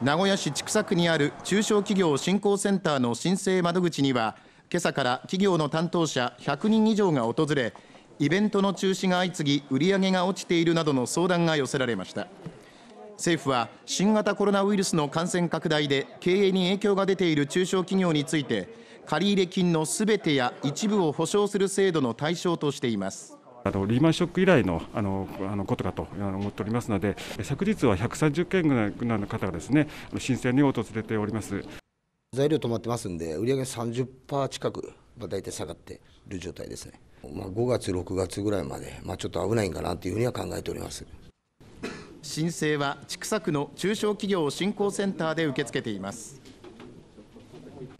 名古屋市千種区にある中小企業振興センターの申請窓口には今朝から企業の担当者100人以上が訪れイベントの中止が相次ぎ売り上げが落ちているなどの相談が寄せられました政府は新型コロナウイルスの感染拡大で経営に影響が出ている中小企業について借入金のすべてや一部を保証する制度の対象としていますあのリーマンショック以来のあのあのことかと思っておりますので、昨日は130件ぐらいの方がですね申請に訪れております。材料止まってますんで、売上30%近く、大体下がっている状態ですね。まあ、5月、6月ぐらいまで、まあ、ちょっと危ないんかなというふうには考えております。申請は千種区の中小企業振興センターで受け付けています。